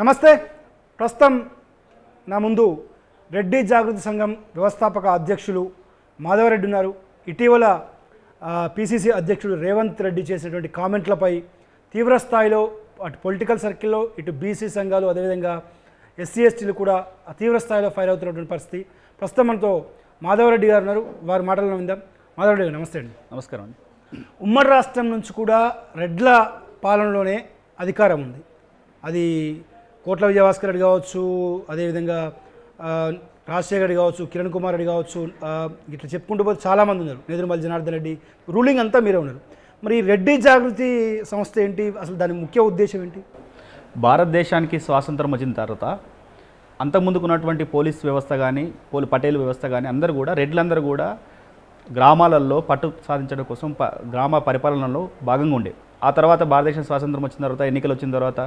నమస్తే ప్రస్తుతం నా ముందు రెడ్డి జాగృతి సంఘం వ్యవస్థాపక అధ్యక్షులు మాధవరెడ్డి ఉన్నారు ఇటీవల పిసిసి అధ్యక్షుడు రేవంత్ రెడ్డి చేసినటువంటి కామెంట్లపై తీవ్రస్థాయిలో అటు పొలిటికల్ సర్కిల్లో ఇటు బీసీ సంఘాలు అదేవిధంగా ఎస్సీ ఎస్టీలు కూడా తీవ్రస్థాయిలో ఫైర్ అవుతున్నటువంటి పరిస్థితి ప్రస్తుతం మనతో మాధవరెడ్డి గారు ఉన్నారు వారి మాటలను విందాం మాధవరెడ్డి గారు నమస్తే అండి నమస్కారం అండి ఉమ్మడి రాష్ట్రం నుంచి కూడా రెడ్ల పాలనలోనే అధికారం ఉంది అది కోట్ల విజయభాస్కర్ రెడ్డి కావచ్చు అదేవిధంగా రాజశేఖర్ రెడ్డి కావచ్చు కిరణ్ కుమార్ రెడ్డి కావచ్చు ఇట్లా చెప్పుకుంటూ పోతే చాలామంది ఉన్నారు నేదురుమల్లి జనార్దన్ రెడ్డి రూలింగ్ అంతా మీరే ఉన్నారు మరి రెడ్డి జాగృతి సంస్థ ఏంటి అసలు దాని ముఖ్య ఉద్దేశం ఏంటి భారతదేశానికి స్వాతంత్రం వచ్చిన తర్వాత అంతకుముందుకున్నటువంటి పోలీస్ వ్యవస్థ కానీ పోలీ పటేల్ వ్యవస్థ కానీ అందరూ కూడా రెడ్లందరూ కూడా గ్రామాలలో పట్టు సాధించడం కోసం గ్రామ పరిపాలనలో భాగంగా ఉండేవి ఆ తర్వాత భారతదేశం స్వాతంత్రం వచ్చిన తర్వాత ఎన్నికలు వచ్చిన తర్వాత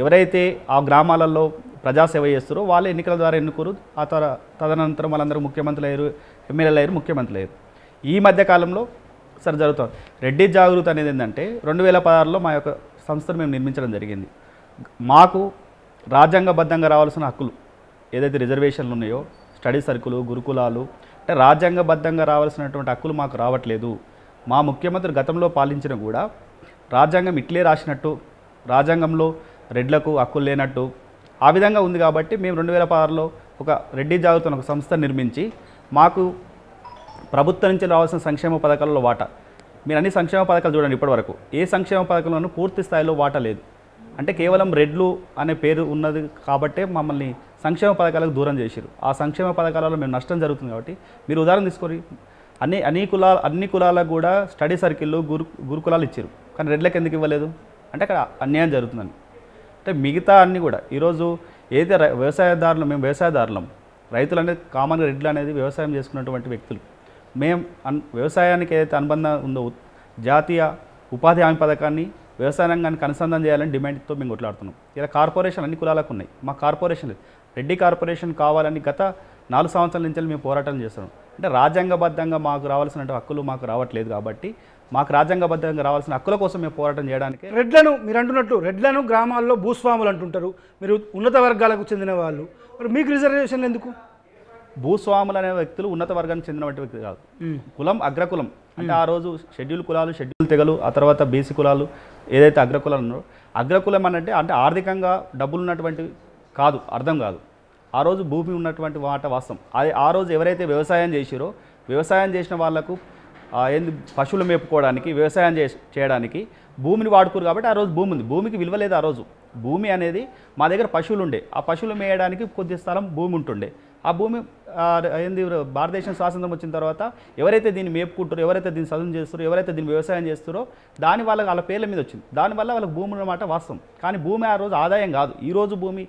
ఎవరైతే ఆ గ్రామాలలో ప్రజాసేవ చేస్తారో వాళ్ళు ఎన్నికల ద్వారా ఎన్నుకోరు ఆ తర తదనంతరం వాళ్ళందరూ ముఖ్యమంత్రులు అయ్యారు ఎమ్మెల్యేలు అయ్యారు ముఖ్యమంత్రులు అయ్యారు ఈ మధ్య కాలంలో సరే జరుగుతుంది రెడ్డి జాగృతి అనేది ఏంటంటే రెండు వేల పదహారులో మా యొక్క సంస్థను మేము నిర్మించడం జరిగింది మాకు రాజ్యాంగబద్ధంగా రావాల్సిన హక్కులు ఏదైతే రిజర్వేషన్లు ఉన్నాయో స్టడీ సర్కులు గురుకులాలు అంటే రాజ్యాంగబద్ధంగా రావాల్సినటువంటి హక్కులు మాకు రావట్లేదు మా ముఖ్యమంత్రి గతంలో పాలించిన కూడా రాజ్యాంగం ఇట్లే రాసినట్టు రాజ్యాంగంలో రెడ్లకు హక్కులు లేనట్టు ఆ విధంగా ఉంది కాబట్టి మేము రెండు వేల పదహారులో ఒక రెడ్డి జాగృతం ఒక సంస్థ నిర్మించి మాకు ప్రభుత్వం నుంచి రావాల్సిన సంక్షేమ పథకాలలో వాటా మీరు అన్ని సంక్షేమ పథకాలు చూడండి ఇప్పటివరకు ఏ సంక్షేమ పథకంలోనూ పూర్తి స్థాయిలో వాటా లేదు అంటే కేవలం రెడ్లు అనే పేరు ఉన్నది కాబట్టే మమ్మల్ని సంక్షేమ పథకాలకు దూరం చేశారు ఆ సంక్షేమ పథకాలలో మేము నష్టం జరుగుతుంది కాబట్టి మీరు ఉదాహరణ తీసుకొని అన్ని అన్ని కులాల అన్ని కులాలకు కూడా స్టడీ సర్కిల్లు గురు గురుకులాలు ఇచ్చారు కానీ రెడ్లకు ఎందుకు ఇవ్వలేదు అంటే అక్కడ అన్యాయం జరుగుతుందని అంటే మిగతా అన్నీ కూడా ఈరోజు ఏదైతే వ్యవసాయదారులు మేము వ్యవసాయదారులం రైతులు అనేది కామన్గా రెడ్లు అనేది వ్యవసాయం చేసుకున్నటువంటి వ్యక్తులు మేము అన్ వ్యవసాయానికి ఏదైతే అనుబంధం ఉందో జాతీయ ఉపాధి హామీ పథకాన్ని వ్యవసాయ రంగానికి అనుసంధానం చేయాలని డిమాండ్తో మేము కొట్లాడుతున్నాం ఇలా కార్పొరేషన్ అన్ని కులాలకు ఉన్నాయి మా కార్పొరేషన్ రెడ్డి కార్పొరేషన్ కావాలని గత నాలుగు సంవత్సరాల నుంచి మేము పోరాటం చేస్తాం అంటే రాజ్యాంగబద్ధంగా మాకు రావాల్సిన హక్కులు మాకు రావట్లేదు కాబట్టి మాకు రాజ్యాంగబద్ధంగా రావాల్సిన హక్కుల కోసం మేము పోరాటం చేయడానికి రెడ్లను మీరు అంటున్నట్టు రెడ్లను గ్రామాల్లో భూస్వాములు అంటుంటారు మీరు ఉన్నత వర్గాలకు చెందిన వాళ్ళు మరి మీకు రిజర్వేషన్ ఎందుకు భూస్వాములు అనే వ్యక్తులు ఉన్నత వర్గానికి చెందినటువంటి వ్యక్తి కాదు కులం అగ్రకులం అంటే ఆ రోజు షెడ్యూల్ కులాలు షెడ్యూల్ తెగలు ఆ తర్వాత బీసీ కులాలు ఏదైతే అగ్రకులం ఉన్నారో అగ్రకులం అంటే అంటే ఆర్థికంగా డబ్బులు ఉన్నటువంటి కాదు అర్థం కాదు ఆ రోజు భూమి ఉన్నటువంటి వాట వాస్తవం అది ఆ రోజు ఎవరైతే వ్యవసాయం చేసిరో వ్యవసాయం చేసిన వాళ్లకు ఏంది పశువులు మేపుకోవడానికి వ్యవసాయం చే చేయడానికి భూమిని వాడుకోరు కాబట్టి ఆ రోజు భూమి ఉంది భూమికి విలువ లేదు ఆ రోజు భూమి అనేది మా దగ్గర పశువులు ఉండే ఆ పశువులు మేయడానికి కొద్ది స్థలం భూమి ఉంటుండే ఆ భూమి ఏంది భారతదేశం స్వాతంత్రం వచ్చిన తర్వాత ఎవరైతే దీన్ని మేపుకుంటారో ఎవరైతే దీన్ని సదం చేస్తారో ఎవరైతే దీన్ని వ్యవసాయం చేస్తారో దాని వల్ల వాళ్ళ పేర్ల మీద వచ్చింది దానివల్ల వాళ్ళకి భూమి అనమాట వాస్తవం కానీ భూమి ఆ రోజు ఆదాయం కాదు ఈ రోజు భూమి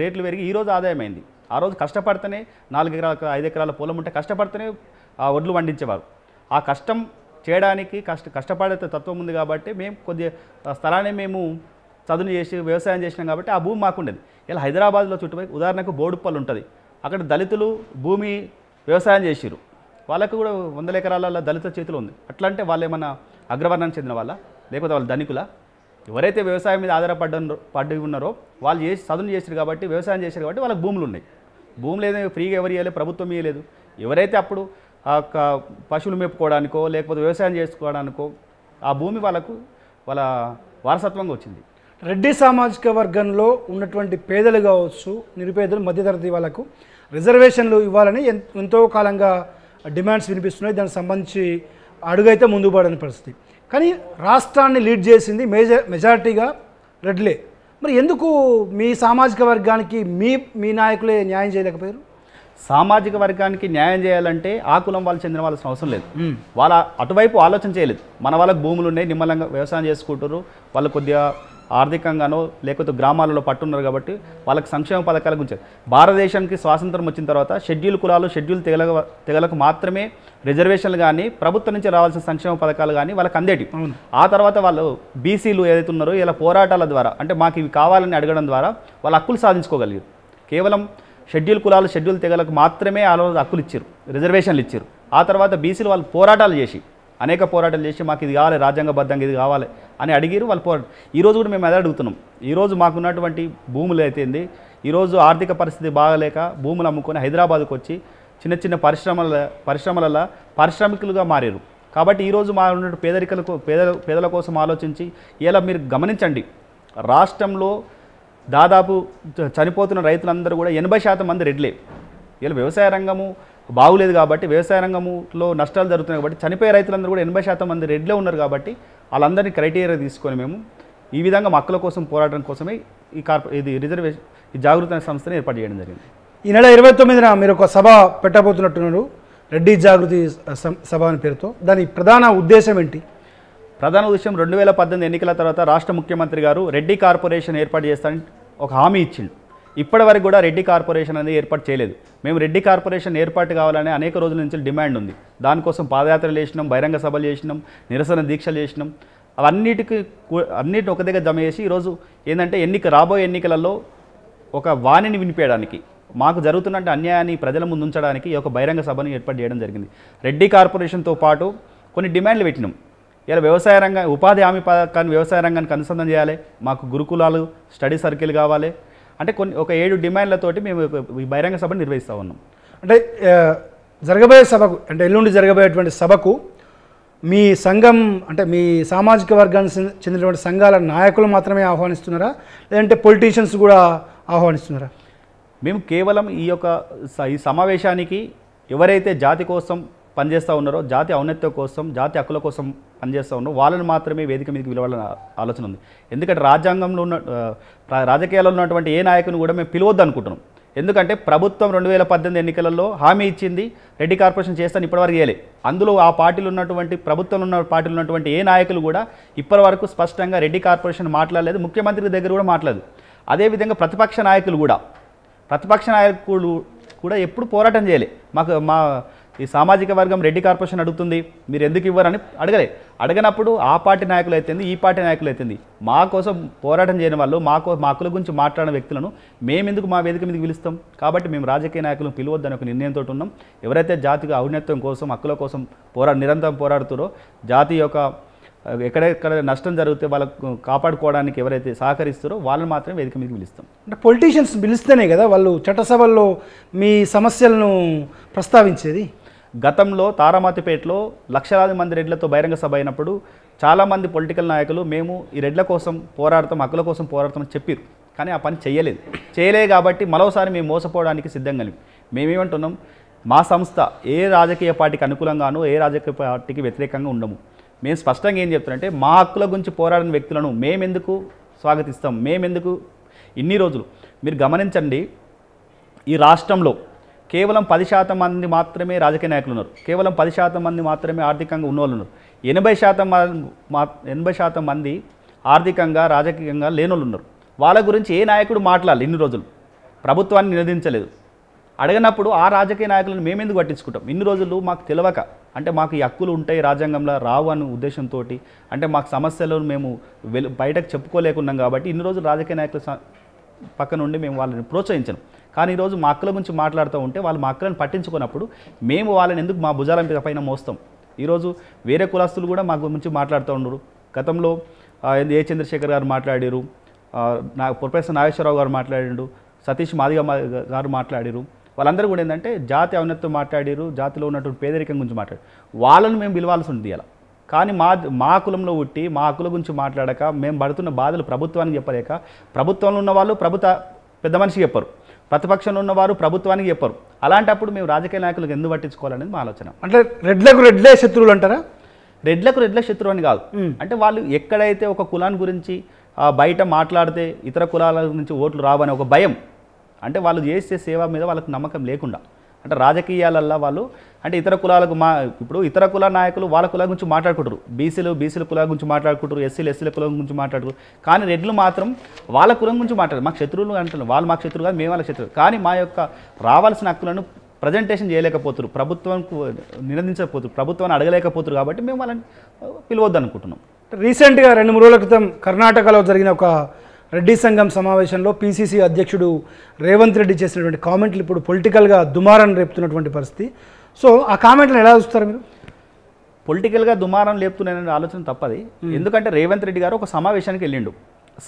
రేట్లు పెరిగి ఈ రోజు ఆదాయం అయింది ఆ రోజు కష్టపడితేనే నాలుగు ఎకరాల ఐదు ఎకరాల పొలం ఉంటే కష్టపడితేనే ఆ వడ్లు పండించేవారు ఆ కష్టం చేయడానికి కష్ట కష్టపడే తత్వం ఉంది కాబట్టి మేము కొద్ది స్థలాన్ని మేము చదువు చేసి వ్యవసాయం చేసినాం కాబట్టి ఆ భూమి మాకుండేది ఇలా హైదరాబాద్లో చుట్టుపక్కల ఉదాహరణకు బోడుపల్లి ఉంటుంది అక్కడ దళితులు భూమి వ్యవసాయం చేసిరు వాళ్ళకు కూడా వందల ఎకరాల దళితుల చేతులు ఉంది అట్లా అంటే వాళ్ళు ఏమన్నా అగ్రవర్ణానికి చెందిన వాళ్ళ లేకపోతే వాళ్ళు ధనికుల ఎవరైతే వ్యవసాయం మీద ఆధారపడ్డ పడి ఉన్నారో వాళ్ళు చేసి చదువులు చేశారు కాబట్టి వ్యవసాయం చేశారు కాబట్టి వాళ్ళకి భూములు ఉన్నాయి భూములు ఏదో ఫ్రీగా ఎవరు ఇవ్వలేదు ప్రభుత్వం ఇవ్వలేదు ఎవరైతే అప్పుడు పశువులు మేపుకోవడానికో లేకపోతే వ్యవసాయం చేసుకోవడానికో ఆ భూమి వాళ్ళకు వాళ్ళ వారసత్వంగా వచ్చింది రెడ్డి సామాజిక వర్గంలో ఉన్నటువంటి పేదలు కావచ్చు నిరుపేదలు మధ్యతరగతి వాళ్ళకు రిజర్వేషన్లు ఇవ్వాలని ఎంతో కాలంగా డిమాండ్స్ వినిపిస్తున్నాయి దానికి సంబంధించి అడుగైతే ముందు పడని పరిస్థితి కానీ రాష్ట్రాన్ని లీడ్ చేసింది మేజర్ మెజారిటీగా రెడ్లే మరి ఎందుకు మీ సామాజిక వర్గానికి మీ మీ నాయకులే న్యాయం చేయలేకపోయారు సామాజిక వర్గానికి న్యాయం చేయాలంటే ఆ కులం వాళ్ళు చెందిన వాళ్ళ అవసరం లేదు వాళ్ళ అటువైపు ఆలోచన చేయలేదు మన వాళ్ళకి భూములు ఉన్నాయి నిమ్మలంగా వ్యవసాయం చేసుకుంటారు వాళ్ళు కొద్దిగా ఆర్థికంగానో లేకపోతే గ్రామాలలో పట్టున్నారు కాబట్టి వాళ్ళకి సంక్షేమ పథకాల గురించి భారతదేశానికి స్వాతంత్రం వచ్చిన తర్వాత షెడ్యూల్ కులాలు షెడ్యూల్ తెగల తెగలకు మాత్రమే రిజర్వేషన్లు కానీ ప్రభుత్వం నుంచి రావాల్సిన సంక్షేమ పథకాలు కానీ వాళ్ళకి అందేటి ఆ తర్వాత వాళ్ళు బీసీలు ఏదైతే ఉన్నారో ఇలా పోరాటాల ద్వారా అంటే మాకు ఇవి కావాలని అడగడం ద్వారా వాళ్ళ హక్కులు సాధించుకోగలిగారు కేవలం షెడ్యూల్ కులాలు షెడ్యూల్ తెగలకు మాత్రమే ఆ రోజు హక్కులు ఇచ్చారు రిజర్వేషన్లు ఇచ్చారు ఆ తర్వాత బీసీలు వాళ్ళు పోరాటాలు చేసి అనేక పోరాటాలు చేసి మాకు ఇది కావాలి రాజ్యాంగబద్ధంగా ఇది కావాలి అని అడిగిరు వాళ్ళు పోరాటం ఈరోజు కూడా మేము అదే అడుగుతున్నాం ఈరోజు మాకున్నటువంటి భూములు అయితేంది ఈరోజు ఆర్థిక పరిస్థితి బాగలేక భూములు అమ్ముకొని హైదరాబాద్కు వచ్చి చిన్న చిన్న పరిశ్రమల పరిశ్రమలలో పారిశ్రామికులుగా మారారు కాబట్టి ఈరోజు మా ఉన్న పేదరికలకు పేద పేదల కోసం ఆలోచించి ఇలా మీరు గమనించండి రాష్ట్రంలో దాదాపు చనిపోతున్న రైతులందరూ కూడా ఎనభై శాతం మంది రెడ్లే ఇలా వ్యవసాయ రంగము బాగులేదు కాబట్టి వ్యవసాయ రంగంలో నష్టాలు జరుగుతున్నాయి కాబట్టి చనిపోయే రైతులందరూ కూడా ఎనభై శాతం మంది రెడ్లో ఉన్నారు కాబట్టి వాళ్ళందరినీ క్రైటీరియా తీసుకొని మేము ఈ విధంగా మక్కల కోసం పోరాటం కోసమే ఈ కార్పొ ఇది రిజర్వేషన్ ఈ జాగృత సంస్థని ఏర్పాటు చేయడం జరిగింది ఈ నెల ఇరవై తొమ్మిదిన మీరు ఒక సభ పెట్టబోతున్నట్టున్నారు రెడ్డి జాగృతి సభ అని పేరుతో దాని ప్రధాన ఉద్దేశం ఏంటి ప్రధాన ఉద్దేశం రెండు వేల పద్దెనిమిది ఎన్నికల తర్వాత రాష్ట్ర ముఖ్యమంత్రి గారు రెడ్డి కార్పొరేషన్ ఏర్పాటు చేస్తానని ఒక హామీ ఇచ్చిండు ఇప్పటి వరకు కూడా రెడ్డి కార్పొరేషన్ అనేది ఏర్పాటు చేయలేదు మేము రెడ్డి కార్పొరేషన్ ఏర్పాటు కావాలనే అనేక రోజుల నుంచి డిమాండ్ ఉంది దానికోసం పాదయాత్రలు చేసినాం బహిరంగ సభలు చేసినాం నిరసన దీక్షలు చేసినాం అవన్నిటికి అన్నిటిని ఒక దగ్గర జమ చేసి ఈరోజు ఏంటంటే ఎన్నిక రాబోయే ఎన్నికలలో ఒక వాణిని వినిపించడానికి మాకు జరుగుతున్నట్టు అన్యాయాన్ని ప్రజల ముందు ఉంచడానికి ఒక బహిరంగ సభను ఏర్పాటు చేయడం జరిగింది రెడ్డి కార్పొరేషన్తో పాటు కొన్ని డిమాండ్లు పెట్టినాం ఇలా వ్యవసాయ రంగం ఉపాధి హామీ పథకాన్ని వ్యవసాయ రంగానికి అనుసంధానం చేయాలి మాకు గురుకులాలు స్టడీ సర్కిల్ కావాలి అంటే కొన్ని ఒక ఏడు డిమాండ్లతోటి మేము ఈ బహిరంగ సభ నిర్వహిస్తూ ఉన్నాం అంటే జరగబోయే సభకు అంటే ఎల్లుండి జరగబోయేటువంటి సభకు మీ సంఘం అంటే మీ సామాజిక వర్గానికి చెందినటువంటి సంఘాల నాయకులు మాత్రమే ఆహ్వానిస్తున్నారా లేదంటే పొలిటీషియన్స్ కూడా ఆహ్వానిస్తున్నారా మేము కేవలం ఈ యొక్క ఈ సమావేశానికి ఎవరైతే జాతి కోసం పనిచేస్తూ ఉన్నారో జాతి ఔన్నత్యం కోసం జాతి హక్కుల కోసం పనిచేస్తూ ఉన్నారో వాళ్ళని మాత్రమే వేదిక మీదకి పిలవాలని ఆలోచన ఉంది ఎందుకంటే రాజ్యాంగంలో ఉన్న రాజకీయాల్లో ఉన్నటువంటి ఏ నాయకుని కూడా మేము పిలవద్దు అనుకుంటున్నాం ఎందుకంటే ప్రభుత్వం రెండు వేల పద్దెనిమిది ఎన్నికలలో హామీ ఇచ్చింది రెడ్డి కార్పొరేషన్ చేస్తాను ఇప్పటివరకు చేయలే అందులో ఆ పార్టీలు ఉన్నటువంటి ప్రభుత్వం ఉన్న పార్టీలు ఉన్నటువంటి ఏ నాయకులు కూడా ఇప్పటివరకు స్పష్టంగా రెడ్డి కార్పొరేషన్ మాట్లాడలేదు ముఖ్యమంత్రి దగ్గర కూడా మాట్లాడదు అదేవిధంగా ప్రతిపక్ష నాయకులు కూడా ప్రతిపక్ష నాయకులు కూడా ఎప్పుడు పోరాటం చేయలే మాకు మా ఈ సామాజిక వర్గం రెడ్డి కార్పొరేషన్ అడుగుతుంది మీరు ఎందుకు ఇవ్వరని అడగలే అడగనప్పుడు ఆ పార్టీ నాయకులు అయితేంది ఈ పార్టీ నాయకులు అయితేంది మా కోసం పోరాటం చేయని వాళ్ళు మాకు మా కుల గురించి మాట్లాడిన వ్యక్తులను మేమెందుకు మా వేదిక మీదకి పిలుస్తాం కాబట్టి మేము రాజకీయ నాయకులను పిలవద్దని ఒక నిర్ణయంతో ఉన్నాం ఎవరైతే జాతిగా ఔన్నత్యం కోసం హక్కుల కోసం పోరా నిరంతరం పోరాడుతారో జాతి యొక్క ఎక్కడెక్కడ నష్టం జరిగితే వాళ్ళకు కాపాడుకోవడానికి ఎవరైతే సహకరిస్తారో వాళ్ళని మాత్రమే వేదిక మీదకి పిలుస్తాం అంటే పొలిటీషియన్స్ పిలిస్తేనే కదా వాళ్ళు చట్టసభల్లో మీ సమస్యలను ప్రస్తావించేది గతంలో తారామతిపేటలో లక్షలాది మంది రెడ్లతో బహిరంగ సభ అయినప్పుడు చాలామంది పొలిటికల్ నాయకులు మేము ఈ రెడ్ల కోసం పోరాడతాం హక్కుల కోసం పోరాడతాం చెప్పారు కానీ ఆ పని చేయలేదు చేయలే కాబట్టి మరోసారి మేము మోసపోవడానికి సిద్ధం కలిగి మేమేమంటున్నాం మా సంస్థ ఏ రాజకీయ పార్టీకి అనుకూలంగానో ఏ రాజకీయ పార్టీకి వ్యతిరేకంగా ఉండము మేము స్పష్టంగా ఏం చెప్తున్నామంటే మా హక్కుల గురించి పోరాడిన వ్యక్తులను మేమెందుకు స్వాగతిస్తాం మేమెందుకు ఇన్ని రోజులు మీరు గమనించండి ఈ రాష్ట్రంలో కేవలం పది శాతం మంది మాత్రమే రాజకీయ నాయకులు ఉన్నారు కేవలం పది శాతం మంది మాత్రమే ఆర్థికంగా ఉన్నవాళ్ళు ఉన్నారు ఎనభై శాతం మా ఎనభై శాతం మంది ఆర్థికంగా రాజకీయంగా లేనోళ్ళు ఉన్నారు వాళ్ళ గురించి ఏ నాయకుడు మాట్లాడాలి ఇన్ని రోజులు ప్రభుత్వాన్ని నిలదించలేదు అడగనప్పుడు ఆ రాజకీయ నాయకులను మేమెందుకు పట్టించుకుంటాం ఇన్ని రోజులు మాకు తెలియక అంటే మాకు ఈ హక్కులు ఉంటాయి రాజ్యాంగంలో రావు అనే ఉద్దేశంతో అంటే మాకు సమస్యలను మేము బయటకు చెప్పుకోలేకున్నాం కాబట్టి ఇన్ని రోజులు రాజకీయ నాయకుల పక్కన ఉండి మేము వాళ్ళని ప్రోత్సహించాం కానీ ఈరోజు మా అక్కల గురించి మాట్లాడుతూ ఉంటే వాళ్ళు మా అక్కలను పట్టించుకున్నప్పుడు మేము వాళ్ళని ఎందుకు మా భుజాల మీద పైన మోస్తాం ఈరోజు వేరే కులాస్తులు కూడా మా గురించి మాట్లాడుతూ ఉండరు గతంలో ఏ చంద్రశేఖర్ గారు మాట్లాడారు నా ప్రొఫెసర్ నాగేశ్వరరావు గారు మాట్లాడిండు సతీష్ మాదిగ గారు మాట్లాడారు వాళ్ళందరూ కూడా ఏంటంటే జాతి అవనతితో మాట్లాడారు జాతిలో ఉన్నటువంటి పేదరికం గురించి మాట్లాడారు వాళ్ళని మేము పిలవాల్సి ఉంది అలా కానీ మా మా కులంలో ఉట్టి మా కుల గురించి మాట్లాడక మేము పడుతున్న బాధలు ప్రభుత్వానికి చెప్పలేక ప్రభుత్వంలో ఉన్న వాళ్ళు ప్రభుత్వ పెద్ద మనిషి చెప్పరు ప్రతిపక్షంలో ఉన్నవారు ప్రభుత్వానికి చెప్పరు అలాంటప్పుడు మేము రాజకీయ నాయకులకు ఎందుకు పట్టించుకోవాలనేది మా ఆలోచన అంటే రెడ్లకు రెడ్లే శత్రువులు అంటారా రెడ్లకు రెడ్ల శత్రువు అని కాదు అంటే వాళ్ళు ఎక్కడైతే ఒక కులాన్ని గురించి బయట మాట్లాడితే ఇతర కులాల నుంచి ఓట్లు రావని ఒక భయం అంటే వాళ్ళు చేసే సేవ మీద వాళ్ళకి నమ్మకం లేకుండా అంటే రాజకీయాలల్లో వాళ్ళు అంటే ఇతర కులాలకు మా ఇప్పుడు ఇతర కుల నాయకులు వాళ్ళ కుల గురించి మాట్లాడుకుంటారు బీసీలు బీసీల కుల గురించి మాట్లాడుకుంటారు ఎస్సీలు ఎస్సీల కులం గురించి మాట్లాడుకుంటారు కానీ రెడ్లు మాత్రం వాళ్ళ కులం గురించి మాట్లాడారు మాకు శత్రువులు అంటారు వాళ్ళు మాకు శత్రువు కాదు మేము వాళ్ళ శత్రువు కానీ మా యొక్క రావాల్సిన హక్కులను ప్రజెంటేషన్ చేయలేకపోతున్నారు ప్రభుత్వంకు నినందించకపోతున్నారు ప్రభుత్వాన్ని అడగలేకపోతున్నారు కాబట్టి మేము వాళ్ళని పిలవద్దు అనుకుంటున్నాం రీసెంట్గా రెండు మూడు రోజుల క్రితం కర్ణాటకలో జరిగిన ఒక రెడ్డి సంఘం సమావేశంలో పీసీసీ అధ్యక్షుడు రేవంత్ రెడ్డి చేసినటువంటి కామెంట్లు ఇప్పుడు పొలిటికల్గా దుమారం రేపుతున్నటువంటి పరిస్థితి సో ఆ కామెంట్లు ఎలా చూస్తారు మీరు పొలిటికల్గా దుమారం లేపుతున్నాయని ఆలోచన తప్పది ఎందుకంటే రేవంత్ రెడ్డి గారు ఒక సమావేశానికి వెళ్ళిండు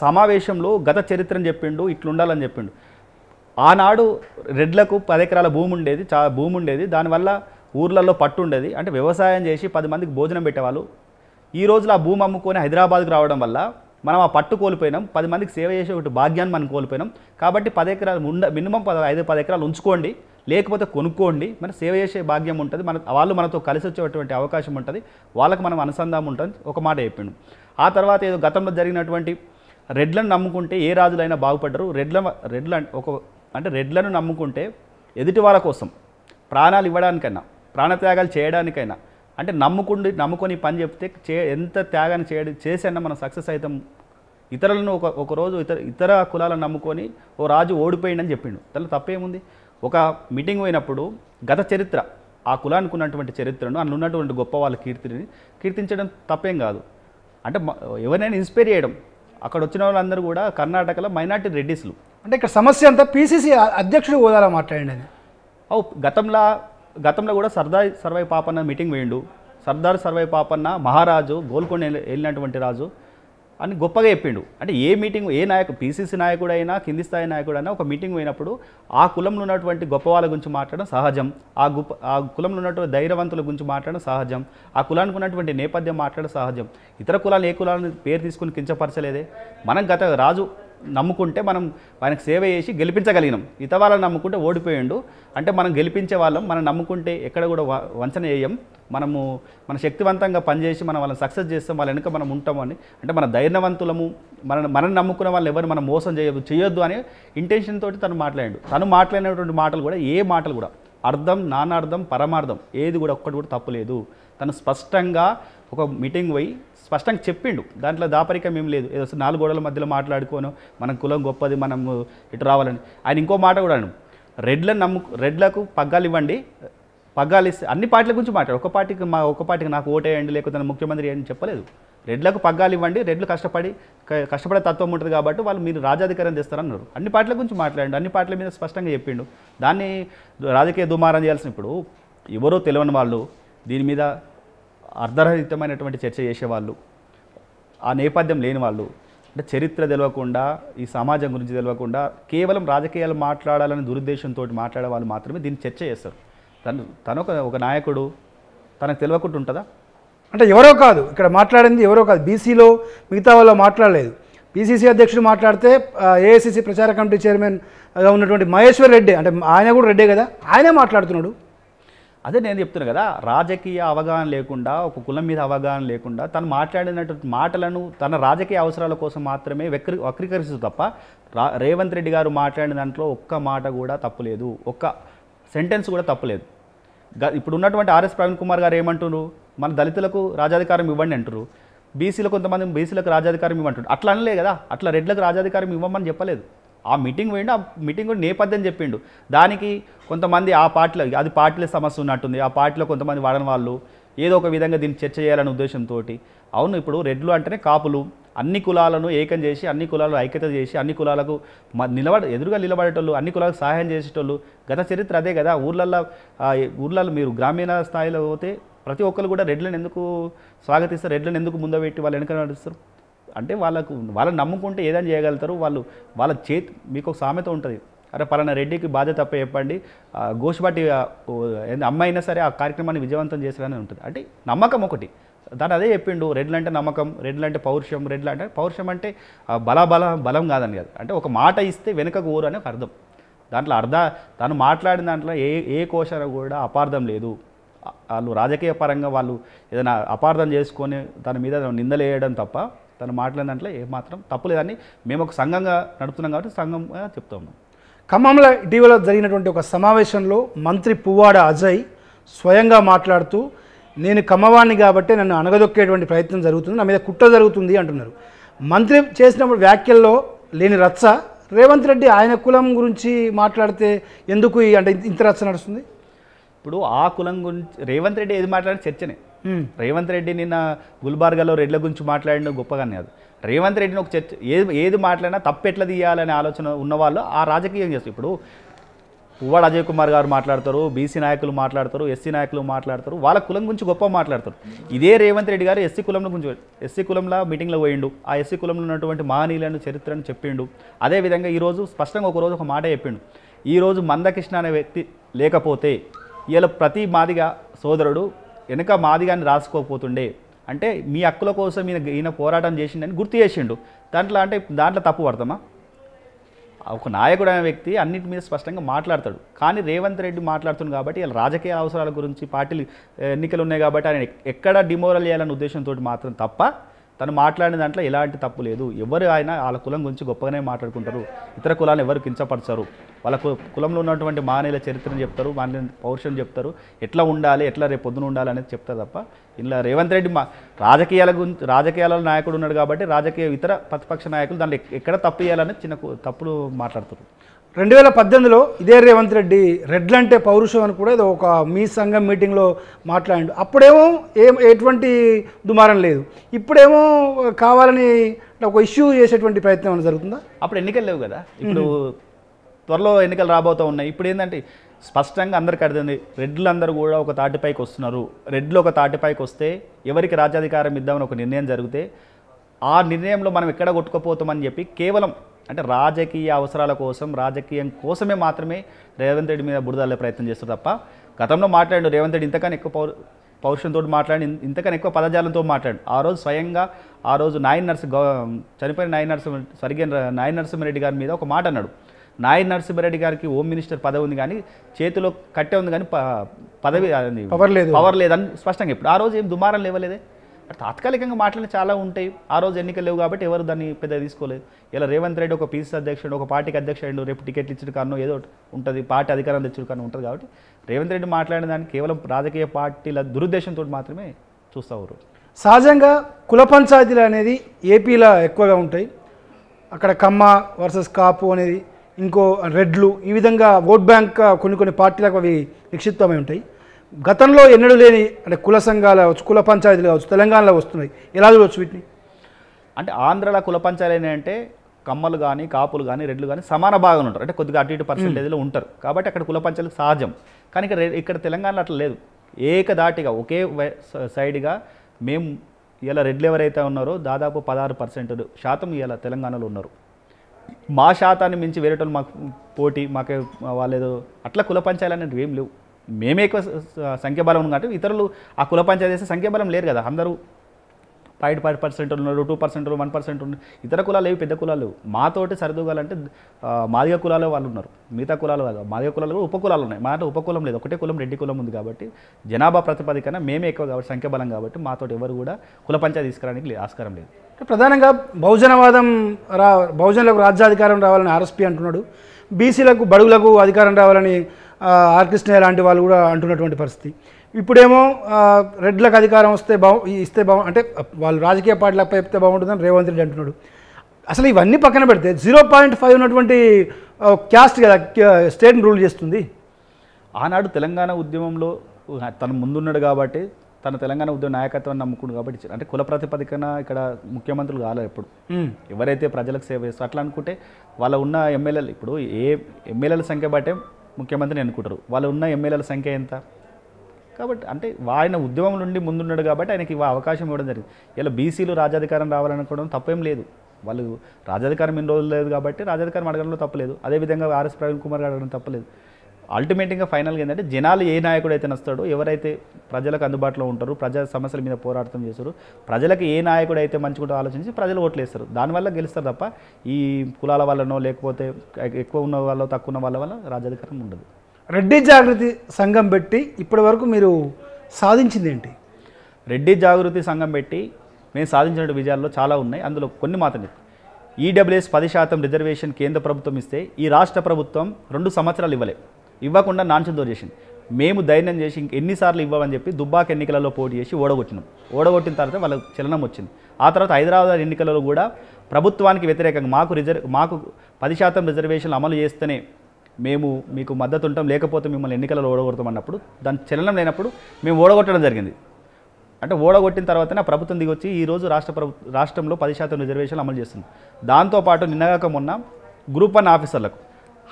సమావేశంలో గత చరిత్రను చెప్పిండు ఇట్లుండాలని చెప్పిండు ఆనాడు రెడ్లకు పది ఎకరాల భూమి ఉండేది చా భూమి ఉండేది దానివల్ల ఊర్లలో పట్టు ఉండేది అంటే వ్యవసాయం చేసి పది మందికి భోజనం పెట్టేవాళ్ళు ఈ రోజులు ఆ భూమి అమ్ముకొని హైదరాబాద్కు రావడం వల్ల మనం ఆ పట్టు కోల్పోయినాం పది మందికి సేవ చేసే ఒకటి భాగ్యాన్ని మనం కోల్పోయినాం కాబట్టి పది ఎకరాలు ఉండ మినిమం పద ఐదు పది ఎకరాలు ఉంచుకోండి లేకపోతే కొనుక్కోండి మన సేవ చేసే భాగ్యం ఉంటుంది మన వాళ్ళు మనతో కలిసి వచ్చేటువంటి అవకాశం ఉంటుంది వాళ్ళకి మనం అనుసంధానం ఉంటుంది ఒక మాట చెప్పిండు ఆ తర్వాత ఏదో గతంలో జరిగినటువంటి రెడ్లను నమ్ముకుంటే ఏ రాజులైనా బాగుపడ్డరు రెడ్ల రెడ్ల ఒక అంటే రెడ్లను నమ్ముకుంటే ఎదుటి వాళ్ళ కోసం ప్రాణాలు ఇవ్వడానికైనా ప్రాణత్యాగాలు చేయడానికైనా అంటే నమ్ముకుండి నమ్ముకొని పని చెప్తే చే ఎంత త్యాగాన్ని చేయడం చేసైనా మనం సక్సెస్ అవుతాం ఇతరులను ఒక ఒకరోజు ఇతర ఇతర కులాలను నమ్ముకొని ఓ రాజు ఓడిపోయిండని చెప్పిండు దాంట్లో తప్పేముంది ఒక మీటింగ్ పోయినప్పుడు గత చరిత్ర ఆ కులానికి ఉన్నటువంటి చరిత్రను అందులో ఉన్నటువంటి గొప్ప వాళ్ళ కీర్తిని కీర్తించడం తప్పేం కాదు అంటే ఎవరినైనా ఇన్స్పైర్ చేయడం అక్కడ వచ్చిన వాళ్ళందరూ కూడా కర్ణాటకలో మైనార్టీ రెడ్డిస్లు అంటే ఇక్కడ సమస్య అంతా పీసీసీ అధ్యక్షుడు హోదాలో మాట్లాడండి అవు గతంలో గతంలో కూడా సర్దార్ సర్వై పాపన్న మీటింగ్ వేయండు సర్దార్ సర్వై పాపన్న మహారాజు గోల్కొండ వెళ్ళినటువంటి రాజు అని గొప్పగా చెప్పిండు అంటే ఏ మీటింగ్ ఏ నాయకు పీసీసీ నాయకుడైనా కింది స్థాయి నాయకుడైనా ఒక మీటింగ్ పోయినప్పుడు ఆ కులంలో ఉన్నటువంటి గొప్ప వాళ్ళ గురించి మాట్లాడడం సహజం ఆ గొప్ప ఆ కులంలో ఉన్నటువంటి ధైర్యవంతుల గురించి మాట్లాడడం సహజం ఆ కులానికి ఉన్నటువంటి నేపథ్యం మాట్లాడడం సహజం ఇతర కులాలు ఏ కులాలను పేరు తీసుకుని కించపరచలేదే మనం గత రాజు నమ్ముకుంటే మనం ఆయనకు సేవ చేసి గెలిపించగలిగినాం ఇత వాళ్ళని నమ్ముకుంటే ఓడిపోయిండు అంటే మనం గెలిపించే వాళ్ళం మనం నమ్ముకుంటే ఎక్కడ కూడా వంచన చేయం మనము మన శక్తివంతంగా పనిచేసి మనం వాళ్ళని సక్సెస్ చేస్తాం వాళ్ళ వెనుక మనం ఉంటామని అంటే మన ధైర్యవంతులము మన మనం నమ్ముకున్న వాళ్ళు ఎవరు మనం మోసం చేయొద్దు చేయొద్దు అనే ఇంటెన్షన్ తోటి తను మాట్లాడాడు తను మాట్లాడినటువంటి మాటలు కూడా ఏ మాటలు కూడా అర్థం నానార్థం పరమార్థం ఏది కూడా ఒక్కటి కూడా తప్పులేదు తను స్పష్టంగా ఒక మీటింగ్ పోయి స్పష్టంగా చెప్పిండు దాంట్లో దాపరికం ఏం లేదు ఏదో నాలుగు గోడల మధ్యలో మాట్లాడుకోను మనం కులం గొప్పది మనం ఇటు రావాలని ఆయన ఇంకో మాట కూడా అను రెడ్లను నమ్ము రెడ్లకు పగ్గాలు ఇవ్వండి పగ్గాలు ఇస్తే అన్ని పార్టీల గురించి మాట్లాడు ఒక పార్టీకి మా ఒక పార్టీకి నాకు ఓటేయండి లేకపోతే ముఖ్యమంత్రి అని చెప్పలేదు రెడ్లకు పగ్గాలు ఇవ్వండి రెడ్లు కష్టపడి కష్టపడే తత్వం ఉంటుంది కాబట్టి వాళ్ళు మీరు రాజాధికారం తెస్తారన్నారు అన్ని పార్టీల గురించి మాట్లాడండి అన్ని పార్టీల మీద స్పష్టంగా చెప్పిండు దాన్ని రాజకీయ దుమారం చేయాల్సిన ఇప్పుడు ఎవరో తెలియని వాళ్ళు దీని మీద అర్ధరహితమైనటువంటి చర్చ చేసేవాళ్ళు ఆ నేపథ్యం లేని వాళ్ళు అంటే చరిత్ర తెలియకుండా ఈ సమాజం గురించి తెలియకుండా కేవలం రాజకీయాలు మాట్లాడాలని దురుద్దేశంతో మాట్లాడే వాళ్ళు మాత్రమే దీన్ని చర్చ చేస్తారు తను తను ఒక ఒక నాయకుడు తనకు తెలియకుండా ఉంటుందా అంటే ఎవరో కాదు ఇక్కడ మాట్లాడింది ఎవరో కాదు బీసీలో మిగతా వాళ్ళు మాట్లాడలేదు పీసీసీ అధ్యక్షుడు మాట్లాడితే ఏఐసిసి ప్రచార కమిటీ చైర్మన్గా ఉన్నటువంటి మహేశ్వర్ రెడ్డి అంటే ఆయన కూడా రెడ్డే కదా ఆయనే మాట్లాడుతున్నాడు అదే నేను చెప్తున్నా కదా రాజకీయ అవగాహన లేకుండా ఒక కులం మీద అవగాహన లేకుండా తను మాట్లాడినటువంటి మాటలను తన రాజకీయ అవసరాల కోసం మాత్రమే వక్రీ వక్రీకరిస్తూ తప్ప రేవంత్ రెడ్డి గారు మాట్లాడిన దాంట్లో ఒక్క మాట కూడా తప్పులేదు ఒక్క సెంటెన్స్ కూడా తప్పులేదు ఇప్పుడు ఉన్నటువంటి ఆర్ఎస్ ప్రవీణ్ కుమార్ గారు ఏమంటారు మన దళితులకు రాజాధికారం ఇవ్వండి అంటారు బీసీలో కొంతమంది బీసీలకు రాజాధికారం ఇవ్వమంటారు అట్లా అనలే కదా అట్లా రెడ్లకు రాజాధికారం ఇవ్వమని చెప్పలేదు ఆ మీటింగ్ పోయిండు ఆ మీటింగ్ నేపథ్యం చెప్పిండు దానికి కొంతమంది ఆ పార్టీలో అది పార్టీల సమస్య ఉన్నట్టుంది ఆ పార్టీలో కొంతమంది వాడని వాళ్ళు ఏదో ఒక విధంగా దీన్ని చర్చ చేయాలనే ఉద్దేశంతో అవును ఇప్పుడు రెడ్లు అంటేనే కాపులు అన్ని కులాలను ఏకం చేసి అన్ని కులాలను ఐక్యత చేసి అన్ని కులాలకు నిలబడ ఎదురుగా నిలబడేటోళ్ళు అన్ని కులాలకు సహాయం చేసేటోళ్ళు గత చరిత్ర అదే కదా ఊర్లల్లో ఊర్లలో మీరు గ్రామీణ స్థాయిలో పోతే ప్రతి ఒక్కరు కూడా రెడ్లను ఎందుకు స్వాగతిస్తారు రెడ్లను ఎందుకు ముందబెట్టి వాళ్ళు వెనక నడుస్తారు అంటే వాళ్ళకు వాళ్ళని నమ్ముకుంటే ఏదైనా చేయగలుగుతారు వాళ్ళు వాళ్ళ చేతి మీకు ఒక సామెత ఉంటుంది అరే పలానా రెడ్డికి బాధ్యత తప్ప చెప్పండి గోషుబాటి అమ్మాయి అయినా సరే ఆ కార్యక్రమాన్ని విజయవంతం చేసేదని ఉంటుంది అంటే నమ్మకం ఒకటి దాని అదే చెప్పిండు రెడ్లు అంటే నమ్మకం రెడ్లు అంటే పౌరుషం రెడ్లు అంటే పౌరుషం అంటే బల బల బలం కాదని కాదు అంటే ఒక మాట ఇస్తే వెనుకకు ఊరు అనే ఒక అర్థం దాంట్లో అర్థ తను మాట్లాడిన దాంట్లో ఏ ఏ కోశాలు కూడా అపార్థం లేదు వాళ్ళు రాజకీయ పరంగా వాళ్ళు ఏదైనా అపార్థం చేసుకొని దాని మీద నిందలేయడం తప్ప తను మాట్లాడిన దాంట్లో ఏమాత్రం తప్పులేదని మేము ఒక సంఘంగా నడుపుతున్నాం కాబట్టి సంఘంగా చెప్తా ఉన్నాం ఖమ్మంలో ఇటీవల జరిగినటువంటి ఒక సమావేశంలో మంత్రి పువ్వాడ అజయ్ స్వయంగా మాట్లాడుతూ నేను కమ్మవాణ్ణి కాబట్టి నన్ను అనగదొక్కేటువంటి ప్రయత్నం జరుగుతుంది నా మీద కుట్ర జరుగుతుంది అంటున్నారు మంత్రి చేసినప్పుడు వ్యాఖ్యల్లో లేని రచ్చ రేవంత్ రెడ్డి ఆయన కులం గురించి మాట్లాడితే ఎందుకు అంటే ఇంత రచ్చ నడుస్తుంది ఇప్పుడు ఆ కులం గురించి రేవంత్ రెడ్డి ఏది మాట్లాడిన చర్చనే Hmm. రేవంత్ రెడ్డి నిన్న గుల్బార్గాలో రెడ్ల గురించి మాట్లాడిన గొప్పగానే కాదు రేవంత్ రెడ్డిని ఒక చర్చ ఏది ఏది మాట్లాడినా తప్పు ఎట్లా తీయాలనే ఆలోచన ఉన్నవాళ్ళు ఆ రాజకీయం చేస్తారు ఇప్పుడు పువ్వాడ అజయ్ కుమార్ గారు మాట్లాడతారు బీసీ నాయకులు మాట్లాడతారు ఎస్సీ నాయకులు మాట్లాడతారు వాళ్ళ కులం గురించి గొప్ప మాట్లాడతారు ఇదే రేవంత్ రెడ్డి గారు ఎస్సీ కులంలో గురించి ఎస్సీ కులంలో మీటింగ్లో పోయిండు ఆ ఎస్సీ కులంలో ఉన్నటువంటి మహనీయులను చరిత్రను చెప్పిండు అదేవిధంగా ఈరోజు స్పష్టంగా ఒకరోజు ఒక మాట చెప్పిండు ఈరోజు మందకృష్ణ అనే వ్యక్తి లేకపోతే ఇలా ప్రతి మాదిగా సోదరుడు వెనుక మాది కానీ రాసుకోకపోతుండే అంటే మీ హక్కుల కోసం ఈయన ఈయన పోరాటం చేసిండని గుర్తు చేసిండు దాంట్లో అంటే దాంట్లో తప్పు పడతామా ఒక నాయకుడు అనే వ్యక్తి అన్నిటి మీద స్పష్టంగా మాట్లాడతాడు కానీ రేవంత్ రెడ్డి మాట్లాడుతుంది కాబట్టి ఇలా రాజకీయ అవసరాల గురించి పార్టీలు ఎన్నికలు ఉన్నాయి కాబట్టి ఆయన ఎక్కడ డిమోరల్ చేయాలనే ఉద్దేశంతో మాత్రం తప్ప తను మాట్లాడిన దాంట్లో ఎలాంటి తప్పు లేదు ఎవరు ఆయన వాళ్ళ కులం గురించి గొప్పగానే మాట్లాడుకుంటారు ఇతర కులాలను ఎవరు కించపరచరు వాళ్ళ కులంలో ఉన్నటువంటి మానేల చరిత్రను చెప్తారు మానేల పౌరుషం చెప్తారు ఎట్లా ఉండాలి ఎట్లా రేపు పొద్దున ఉండాలి అనేది చెప్తారు తప్ప ఇలా రేవంత్ రెడ్డి మా రాజకీయాల గురించి రాజకీయాల నాయకుడు ఉన్నాడు కాబట్టి రాజకీయ ఇతర ప్రతిపక్ష నాయకులు దాన్ని ఎక్కడ తప్పు చేయాలనేది చిన్న తప్పులు మాట్లాడుతారు రెండు వేల పద్దెనిమిదిలో ఇదే రేవంత్ రెడ్డి రెడ్లంటే పౌరుషం అని కూడా ఇది ఒక మీ సంఘం మీటింగ్లో మాట్లాడాడు అప్పుడేమో ఏం ఎటువంటి దుమారం లేదు ఇప్పుడేమో కావాలని ఒక ఇష్యూ చేసేటువంటి ప్రయత్నం ఏమైనా జరుగుతుందా అప్పుడు ఎన్నికలు లేవు కదా ఇప్పుడు త్వరలో ఎన్నికలు రాబోతూ ఉన్నాయి ఇప్పుడు ఏంటంటే స్పష్టంగా అందరికీ అర్థమైంది రెడ్లు కూడా ఒక తాటిపైకి వస్తున్నారు రెడ్లు ఒక తాటిపైకి వస్తే ఎవరికి రాజ్యాధికారం ఇద్దామని ఒక నిర్ణయం జరిగితే ఆ నిర్ణయంలో మనం ఎక్కడ కొట్టుకోపోతామని చెప్పి కేవలం అంటే రాజకీయ అవసరాల కోసం రాజకీయం కోసమే మాత్రమే రేవంత్ రెడ్డి మీద బురదాలే ప్రయత్నం చేస్తారు తప్ప గతంలో మాట్లాడు రేవంత్ రెడ్డి ఇంతకన్నా ఎక్కువ పౌర పౌరుషంతో మాట్లాడి ఇంతకన్నా ఎక్కువ పదజాలంతో మాట్లాడు ఆ రోజు స్వయంగా ఆ రోజు నాయన్ నర్సు చనిపోయిన నాయన్ నరసింహ స్వర్గీయ నాయన్ నరసింహరెడ్డి గారి మీద ఒక మాట అన్నాడు నాయన్ నరసింహరెడ్డి గారికి హోమ్ మినిస్టర్ పదవి ఉంది కానీ చేతిలో కట్టే ఉంది కానీ పదవి పవర్ లేదు పవర్ లేదని స్పష్టంగా ఇప్పుడు ఆ రోజు ఏం దుమారం లేవలేదే తాత్కాలికంగా మాటలు చాలా ఉంటాయి ఆ రోజు ఎన్నికలు లేవు కాబట్టి ఎవరు దాన్ని పెద్ద తీసుకోలేదు ఇలా రేవంత్ రెడ్డి ఒక పీసీసీ అధ్యక్షుడు ఒక పార్టీకి అధ్యక్షుడు రేపు టికెట్లు ఇచ్చిన కారణం ఏదో ఉంటుంది పార్టీ అధికారం తెచ్చిన కారణం ఉంటుంది కాబట్టి రేవంత్ రెడ్డి మాట్లాడిన దాన్ని కేవలం రాజకీయ పార్టీల దురుద్దేశంతో మాత్రమే చూస్తారు సహజంగా కుల పంచాయతీలు అనేది ఏపీలో ఎక్కువగా ఉంటాయి అక్కడ కమ్మ వర్సెస్ కాపు అనేది ఇంకో రెడ్లు ఈ విధంగా ఓట్ బ్యాంక్ కొన్ని కొన్ని పార్టీలకు అవి నిక్షిప్తమై ఉంటాయి గతంలో ఎన్నడూ లేని అంటే కుల సంఘాలు కావచ్చు కుల పంచాయతీలు కావచ్చు తెలంగాణలో వస్తున్నాయి ఎలా చూడవచ్చు వీటిని అంటే ఆంధ్రాలో కుల పంచాయతీ అంటే కమ్మలు కానీ కాపులు కానీ రెడ్లు కానీ సమాన భాగంలో ఉంటారు అంటే కొద్దిగా అటు ఇటు పర్సెంటేజ్లో ఉంటారు కాబట్టి అక్కడ కుల పంచాయతీ సహజం కానీ ఇక్కడ ఇక్కడ తెలంగాణలో అట్లా లేదు ఏకదాటిగా ఒకే సైడ్గా మేము ఇలా రెడ్లు ఎవరైతే ఉన్నారో దాదాపు పదహారు పర్సెంట్ శాతం ఇలా తెలంగాణలో ఉన్నారు మా శాతాన్ని మించి వేరేటోళ్ళు మాకు పోటీ మాకే వాళ్ళేదో అట్లా కుల పంచాయతీలు అనేవి ఏం లేవు మేమే ఎక్కువ సంఖ్యాబలం ఉన్నాం కాబట్టి ఇతరులు ఆ కుల పంచాయతీ చేస్తే సంఖ్యాబలం లేరు కదా అందరూ ఫైవ్ ఫైవ్ పర్సెంట్ ఉన్నారు టూ పర్సెంట్ వన్ పర్సెంట్ ఉన్నారు ఇతర కులాలు ఏవి పెద్ద కులాలు మాతోటి సరిదూగాలంటే మాదిగ కులాల వాళ్ళు ఉన్నారు మిగతా కులాలు కాదు మాదిగ కులాలు ఉప ఉపకులాలు ఉన్నాయి మాట ఉపకులం లేదు ఒకటే కులం రెడ్డి కులం ఉంది కాబట్టి జనాభా ప్రతిపాదికన మేమే ఎక్కువ కాబట్టి సంఖ్యాబలం కాబట్టి మాతోటి ఎవరు కూడా కుల పంచాయతీ తీసుకురానికి లేదు ఆస్కారం లేదు ప్రధానంగా బహుజనవాదం రా బహుజనులకు రాజ్యాధికారం రావాలని ఆర్ఎస్పీ అంటున్నాడు బీసీలకు బడుగులకు అధికారం రావాలని ఆర్కృష్ణయ్య లాంటి వాళ్ళు కూడా అంటున్నటువంటి పరిస్థితి ఇప్పుడేమో రెడ్లకు అధికారం వస్తే బాగు ఇస్తే బాగు అంటే వాళ్ళు రాజకీయ పార్టీలకు చెప్తే బాగుంటుందని రేవంత్ రెడ్డి అంటున్నాడు అసలు ఇవన్నీ పక్కన పెడితే జీరో పాయింట్ ఫైవ్ ఉన్నటువంటి క్యాస్ట్ కదా స్టేట్ని రూల్ చేస్తుంది ఆనాడు తెలంగాణ ఉద్యమంలో తను ముందున్నాడు కాబట్టి తన తెలంగాణ ఉద్యమ నాయకత్వాన్ని నమ్ముకుడు కాబట్టి అంటే కుల ప్రాతిపదికన ఇక్కడ ముఖ్యమంత్రులు కాలేదు ఎప్పుడు ఎవరైతే ప్రజలకు సేవ చేస్తారో అట్లా అనుకుంటే వాళ్ళ ఉన్న ఎమ్మెల్యేలు ఇప్పుడు ఏ ఎమ్మెల్యేల సంఖ్య బట్టే ముఖ్యమంత్రిని అనుకుంటారు వాళ్ళు ఉన్న ఎమ్మెల్యేల సంఖ్య ఎంత కాబట్టి అంటే ఆయన ఉద్యమం నుండి ముందున్నాడు కాబట్టి ఆయనకి అవకాశం ఇవ్వడం జరిగింది ఇలా బీసీలు రాజాధికారం రావాలనుకోవడం తప్పేం లేదు వాళ్ళు రాజాధికారం ఎన్ని రోజులు లేదు కాబట్టి రాజాధికారం అడగడంలో తప్పలేదు అదేవిధంగా ఆర్ఎస్ ప్రవీణ్ కుమార్ అడగడం తప్పలేదు అల్టిమేట్గా ఫైనల్గా ఏంటంటే జనాలు ఏ నాయకుడు అయితే నస్తాడో ఎవరైతే ప్రజలకు అందుబాటులో ఉంటారు ప్రజా సమస్యల మీద పోరాటం చేస్తారు ప్రజలకు ఏ నాయకుడు అయితే మంచిగుంటో ఆలోచించి ప్రజలు ఓట్లు వేస్తారు దానివల్ల గెలుస్తారు తప్ప ఈ కులాల వల్లనో లేకపోతే ఎక్కువ ఉన్న వాళ్ళ తక్కువ ఉన్న వాళ్ళ వల్ల రాజ్యాధికారం ఉండదు రెడ్డి జాగృతి సంఘం పెట్టి ఇప్పటి వరకు మీరు సాధించింది ఏంటి రెడ్డి జాగృతి సంఘం పెట్టి మేము సాధించిన విజయాల్లో చాలా ఉన్నాయి అందులో కొన్ని మాత్రమే ఈడబ్ల్యూఎస్ e పది శాతం రిజర్వేషన్ కేంద్ర ప్రభుత్వం ఇస్తే ఈ రాష్ట్ర ప్రభుత్వం రెండు సంవత్సరాలు ఇవ్వలేదు ఇవ్వకుండా నాన్షన్ చేసింది మేము ధైర్యం చేసి ఇంక ఎన్నిసార్లు ఇవ్వమని చెప్పి దుబ్బాక ఎన్నికలలో పోటీ చేసి ఓడగొట్టినాం ఓడగొట్టిన తర్వాత వాళ్ళ చలనం వచ్చింది ఆ తర్వాత హైదరాబాద్ ఎన్నికలలో కూడా ప్రభుత్వానికి వ్యతిరేకంగా మాకు రిజర్వ్ మాకు పది శాతం రిజర్వేషన్లు అమలు చేస్తేనే మేము మీకు మద్దతు ఉంటాం లేకపోతే మిమ్మల్ని ఎన్నికలలో ఓడగొడతామన్నప్పుడు దాని చలనం లేనప్పుడు మేము ఓడగొట్టడం జరిగింది అంటే ఓడగొట్టిన తర్వాత నా ప్రభుత్వం దిగొచ్చి ఈరోజు రాష్ట్ర ప్రభు రాష్ట్రంలో పది శాతం రిజర్వేషన్లు అమలు చేస్తుంది దాంతోపాటు నిన్నగాక మొన్న గ్రూప్ వన్ ఆఫీసర్లకు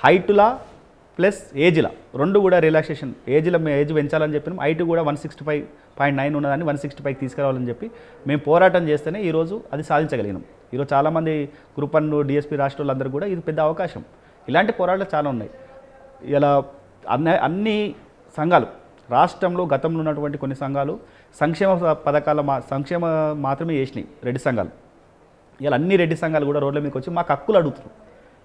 హైటులా ప్లస్ ఏజ్ల రెండు కూడా రిలాక్సేషన్ ఏజ్ల మేము ఏజ్ పెంచాలని చెప్పిన ఐటీ కూడా one sixty five point nine ఉన్నదాన్ని వన్ సిక్స్టీ ఫైవ్ తీసుకురావాలని చెప్పి మేము పోరాటం చేస్తేనే ఈరోజు అది సాధించగలిగినాం ఈరోజు చాలామంది గ్రూప్ వన్ డిఎస్పీ రాష్ట్రాలందరూ కూడా ఇది పెద్ద అవకాశం ఇలాంటి పోరాటాలు చాలా ఉన్నాయి ఇలా అన్ని అన్ని సంఘాలు రాష్ట్రంలో గతంలో ఉన్నటువంటి కొన్ని సంఘాలు సంక్షేమ పథకాల మా సంక్షేమ మాత్రమే చేసినాయి రెడ్డి సంఘాలు ఇలా అన్ని రెడ్డి సంఘాలు కూడా రోడ్ల మీదకి వచ్చి మాకు హక్కులు అడుగుతున్నారు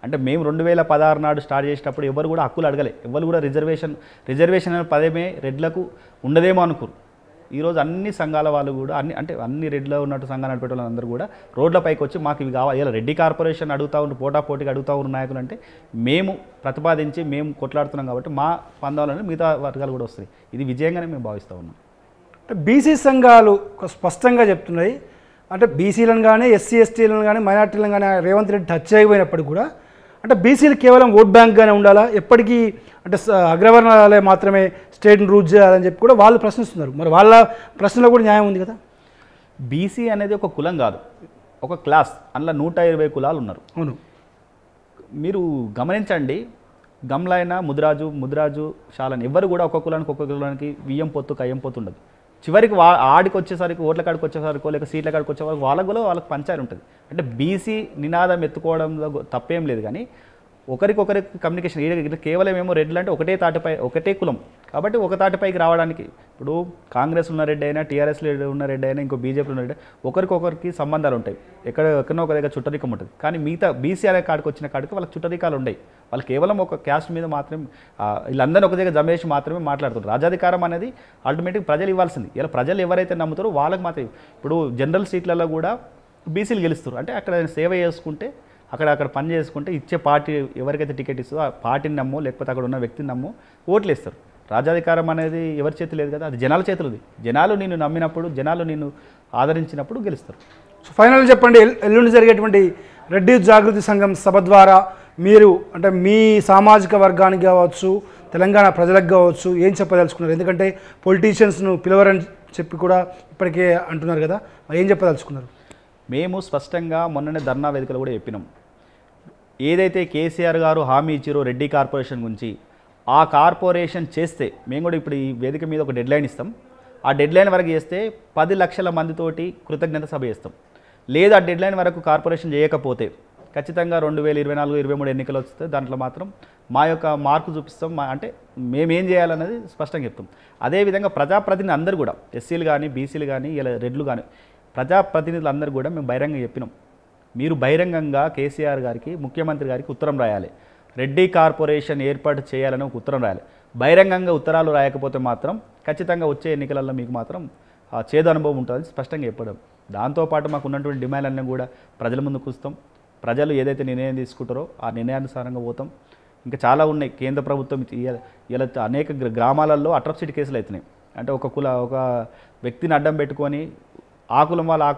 అంటే మేము రెండు వేల పదహారు నాడు స్టార్ట్ చేసినప్పుడు ఎవరు కూడా హక్కులు అడగలే ఎవరు కూడా రిజర్వేషన్ రిజర్వేషన్ అనే పదమే రెడ్లకు ఉండదేమో అనుకోరు ఈరోజు అన్ని సంఘాల వాళ్ళు కూడా అన్ని అంటే అన్ని రెడ్లో ఉన్నట్టు సంఘాలు నడిపే వాళ్ళందరూ కూడా రోడ్లపైకి వచ్చి మాకు ఇవి కావాలి ఇలా రెడ్డి కార్పొరేషన్ అడుగుతూ ఉండి పోటీకి అడుగుతూ ఉన్న నాయకులు అంటే మేము ప్రతిపాదించి మేము కొట్లాడుతున్నాం కాబట్టి మా పందాలను మిగతా వర్గాలు కూడా వస్తాయి ఇది విజయంగానే మేము భావిస్తూ ఉన్నాం అంటే బీసీ సంఘాలు స్పష్టంగా చెప్తున్నాయి అంటే బీసీలను కానీ ఎస్సీ ఎస్టీలను కానీ మైనార్టీలను కానీ రేవంత్ రెడ్డి టచ్ అయిపోయినప్పటికి కూడా అంటే బీసీలు కేవలం ఓట్ బ్యాంక్గానే ఉండాలా ఎప్పటికీ అంటే అగ్రవర్ణాలే మాత్రమే స్టేట్ని రూజ్ చేయాలని చెప్పి కూడా వాళ్ళు ప్రశ్నిస్తున్నారు మరి వాళ్ళ ప్రశ్నలో కూడా న్యాయం ఉంది కదా బీసీ అనేది ఒక కులం కాదు ఒక క్లాస్ అందులో నూట ఇరవై కులాలు ఉన్నారు అవును మీరు గమనించండి గమ్లైన ముదిరాజు ముదిరాజు శాలని ఎవ్వరు కూడా ఒక్కొక్క కులానికి ఒక్కొక్క కులానికి వియ్యం పొత్తు కయ్యం పొత్తు ఉండదు చివరికి వా ఆడికి వచ్చేసరికి ఓట్ల కాడికి వచ్చేసరికి లేక సీట్ల కాడికి వచ్చేవరకు వాళ్ళకు కూడా వాళ్ళకి పంచాయతీ ఉంటుంది అంటే బీసీ నినాదం ఎత్తుకోవడంలో తప్పేం లేదు కానీ ఒకరికొకరి కమ్యూనికేషన్ కేవలం ఏమో రెడ్లు అంటే ఒకటే తాటిపై ఒకటే కులం కాబట్టి ఒక తాటిపైకి రావడానికి ఇప్పుడు కాంగ్రెస్ ఉన్న రెడ్డి అయినా టీఆర్ఎస్ ఉన్న రెడ్డి అయినా ఇంకో బీజేపీ ఉన్న రెడ్డి ఒకరికొకరికి సంబంధాలు ఉంటాయి ఎక్కడ ఎక్కడో ఒక దగ్గర చుట్టరికం ఉంటుంది కానీ మిగతా బీసీ అనే కాడికి వచ్చిన కాడికి వాళ్ళకి చుట్టరికాలు ఉన్నాయి వాళ్ళు కేవలం ఒక క్యాస్ట్ మీద మాత్రమే వీళ్ళందరినీ ఒక దగ్గర జమేసి మాత్రమే మాట్లాడుతున్నారు రాజాధికారం అనేది అల్టిమేట్గా ప్రజలు ఇవ్వాల్సింది ఇలా ప్రజలు ఎవరైతే నమ్ముతారో వాళ్ళకి మాత్రమే ఇప్పుడు జనరల్ సీట్లలో కూడా బీసీలు గెలుస్తారు అంటే అక్కడ సేవ చేసుకుంటే అక్కడ అక్కడ పని చేసుకుంటే ఇచ్చే పార్టీ ఎవరికైతే టికెట్ ఇస్తుందో ఆ పార్టీని నమ్ము లేకపోతే అక్కడ ఉన్న వ్యక్తిని నమ్ము ఓట్లు వేస్తారు రాజాధికారం అనేది ఎవరి చేతి లేదు కదా అది జనాల చేతులది జనాలు నిన్ను నమ్మినప్పుడు జనాలు నిన్ను ఆదరించినప్పుడు గెలుస్తారు సో ఫైనల్ చెప్పండి ఎల్లుండి జరిగేటువంటి రెడ్డి జాగృతి సంఘం సభ ద్వారా మీరు అంటే మీ సామాజిక వర్గానికి కావచ్చు తెలంగాణ ప్రజలకు కావచ్చు ఏం చెప్పదలుచుకున్నారు ఎందుకంటే పొలిటీషియన్స్ను పిలవరని చెప్పి కూడా ఇప్పటికే అంటున్నారు కదా ఏం చెప్పదలుచుకున్నారు మేము స్పష్టంగా మొన్ననే ధర్నా వేదికలు కూడా చెప్పినాం ఏదైతే కేసీఆర్ గారు హామీ ఇచ్చారో రెడ్డి కార్పొరేషన్ గురించి ఆ కార్పొరేషన్ చేస్తే మేము కూడా ఇప్పుడు ఈ వేదిక మీద ఒక డెడ్లైన్ ఇస్తాం ఆ డెడ్లైన్ వరకు చేస్తే పది లక్షల మందితోటి కృతజ్ఞత సభ చేస్తాం లేదు ఆ డెడ్లైన్ వరకు కార్పొరేషన్ చేయకపోతే ఖచ్చితంగా రెండు వేల ఇరవై నాలుగు ఇరవై మూడు ఎన్నికలు వస్తే దాంట్లో మాత్రం మా యొక్క మార్కు చూపిస్తాం మా అంటే మేమేం చేయాలన్నది స్పష్టంగా చెప్తాం అదేవిధంగా ప్రజాప్రతినిధి అందరూ కూడా ఎస్సీలు కానీ బీసీలు కానీ ఇలా రెడ్లు కానీ ప్రజాప్రతినిధులందరూ కూడా మేము బహిరంగంగా చెప్పినాం మీరు బహిరంగంగా కేసీఆర్ గారికి ముఖ్యమంత్రి గారికి ఉత్తరం రాయాలి రెడ్డి కార్పొరేషన్ ఏర్పాటు చేయాలని ఒక ఉత్తరం రాయాలి బహిరంగంగా ఉత్తరాలు రాయకపోతే మాత్రం ఖచ్చితంగా వచ్చే ఎన్నికలలో మీకు మాత్రం చేదు అనుభవం ఉంటుందని స్పష్టంగా చెప్పడం దాంతోపాటు మాకు ఉన్నటువంటి డిమాండ్లన్నీ కూడా ప్రజల ముందు కూస్తాం ప్రజలు ఏదైతే నిర్ణయం తీసుకుంటారో ఆ నిర్ణయానుసారంగా పోతాం ఇంకా చాలా ఉన్నాయి కేంద్ర ప్రభుత్వం ఇలా అనేక గ్రామాలలో అట్రాసిటీ కేసులు అవుతున్నాయి అంటే ఒక కుల ఒక వ్యక్తిని అడ్డం పెట్టుకొని ఆకులం వాళ్ళ ఆ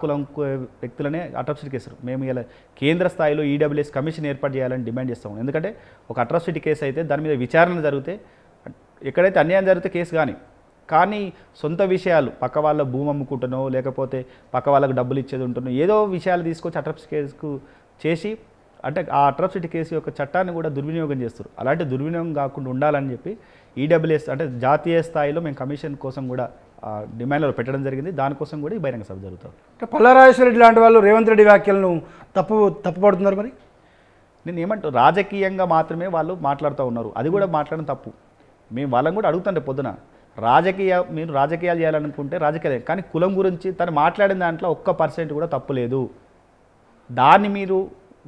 వ్యక్తులనే అట్రాసిటీ కేసులు మేము ఇలా కేంద్ర స్థాయిలో ఈడబ్ల్యూఎస్ e కమిషన్ ఏర్పాటు చేయాలని డిమాండ్ చేస్తాము ఎందుకంటే ఒక అట్రాసిటీ కేసు అయితే దాని మీద విచారణ జరిగితే ఎక్కడైతే అన్యాయం జరిగితే కేసు కానీ కానీ సొంత విషయాలు పక్క వాళ్ళ భూమి అమ్ముకుంటునో లేకపోతే పక్క వాళ్ళకు డబ్బులు ఇచ్చేది ఉంటున్నో ఏదో విషయాలు తీసుకొచ్చి అట్రాసిటీ కేసుకు చేసి అంటే ఆ అట్రాసిటీ కేసు యొక్క చట్టాన్ని కూడా దుర్వినియోగం చేస్తారు అలాంటి దుర్వినియోగం కాకుండా ఉండాలని చెప్పి ఈడబ్ల్యూఎస్ e అంటే జాతీయ స్థాయిలో మేము కమిషన్ కోసం కూడా డిమాండ్లో పెట్టడం జరిగింది దానికోసం కూడా ఈ బహిరంగ సభ జరుగుతుంది అంటే పల్లారాజేశ్వరరెడ్డి లాంటి వాళ్ళు రేవంత్ రెడ్డి వ్యాఖ్యలను తప్పు తప్పుపడుతున్నారు మరి నేను ఏమంటా రాజకీయంగా మాత్రమే వాళ్ళు మాట్లాడుతూ ఉన్నారు అది కూడా మాట్లాడడం తప్పు మేము వాళ్ళని కూడా అడుగుతుండే పొద్దున రాజకీయ మీరు రాజకీయాలు చేయాలనుకుంటే రాజకీయాలు కానీ కులం గురించి తను మాట్లాడిన దాంట్లో ఒక్క పర్సెంట్ కూడా తప్పు లేదు దాన్ని మీరు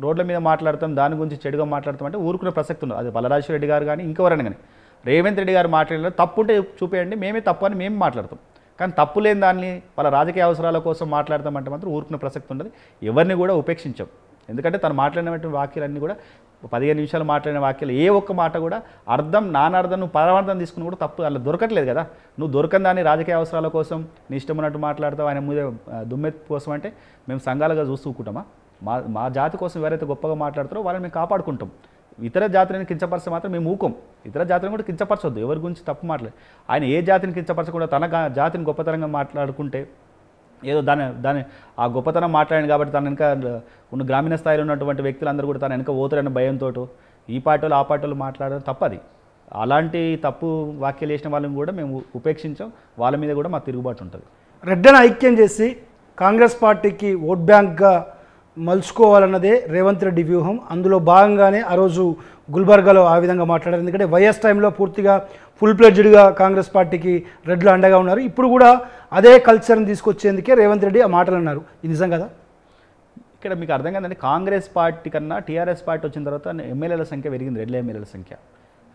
రోడ్ల మీద మాట్లాడతాం దాని గురించి చెడుగా మాట్లాడతాం అంటే ఊరుకునే ప్రసక్తి ఉంది అది బలరాజేశ్వర రెడ్డి గారు కానీ ఇంకెవరైనా కానీ రేవంత్ రెడ్డి గారు మాట్లాడిన ఉంటే చూపేయండి మేమే తప్పు అని మేము మాట్లాడతాం కానీ తప్పు లేని దాన్ని వాళ్ళ రాజకీయ అవసరాల కోసం మాట్లాడతామంటే మాత్రం ఊరుకున్న ప్రసక్తి ఉండదు ఎవరిని కూడా ఉపేక్షించాం ఎందుకంటే తను మాట్లాడినటువంటి వాక్యాలన్నీ కూడా పదిహేను నిమిషాలు మాట్లాడిన వాక్యాలు ఏ ఒక్క మాట కూడా అర్థం నానార్థం నువ్వు పరమార్థం తీసుకుని కూడా తప్పు అలా దొరకట్లేదు కదా నువ్వు దొరకని దాన్ని రాజకీయ అవసరాల కోసం నీ ఇష్టం ఉన్నట్టు మాట్లాడతావు ఆయన ముందే దుమ్మెత్తి కోసం అంటే మేము సంఘాలుగా చూసుకుంటామా మా మా జాతి కోసం ఎవరైతే గొప్పగా మాట్లాడతారో వాళ్ళని మేము కాపాడుకుంటాం ఇతర జాతులను కించపరిస్తే మాత్రం మేము ఊకం ఇతర జాతులను కూడా కించపరచొద్దు ఎవరి గురించి తప్పు మాట్లాడు ఆయన ఏ జాతిని కించపరచకుండా తన జాతిని గొప్పతనంగా మాట్లాడుకుంటే ఏదో దాని దాని ఆ గొప్పతనం మాట్లాడింది కాబట్టి తన వెనక ఉన్న గ్రామీణ స్థాయిలో ఉన్నటువంటి వ్యక్తులందరూ కూడా తన వెనక ఓతురైన భయంతో ఈ పార్టీలు ఆ పార్టీలు మాట్లాడడం తప్పది అలాంటి తప్పు వ్యాఖ్యలు చేసిన వాళ్ళని కూడా మేము ఉపేక్షించాం వాళ్ళ మీద కూడా మా తిరుగుబాటు ఉంటుంది రెడ్డని ఐక్యం చేసి కాంగ్రెస్ పార్టీకి ఓట్ బ్యాంక్గా మలుచుకోవాలన్నదే రేవంత్ రెడ్డి వ్యూహం అందులో భాగంగానే ఆ రోజు గుల్బర్గాలో ఆ విధంగా మాట్లాడారు ఎందుకంటే వైఎస్ టైంలో పూర్తిగా ఫుల్ ప్లెడ్జ్డ్గా కాంగ్రెస్ పార్టీకి రెడ్లు అండగా ఉన్నారు ఇప్పుడు కూడా అదే కల్చర్ని తీసుకొచ్చేందుకే రేవంత్ రెడ్డి ఆ మాటలు అన్నారు ఇది నిజం కదా ఇక్కడ మీకు అర్థం కాదండి కాంగ్రెస్ పార్టీ కన్నా టీఆర్ఎస్ పార్టీ వచ్చిన తర్వాత ఎమ్మెల్యేల సంఖ్య పెరిగింది రెడ్ల ఎమ్మెల్యేల సంఖ్య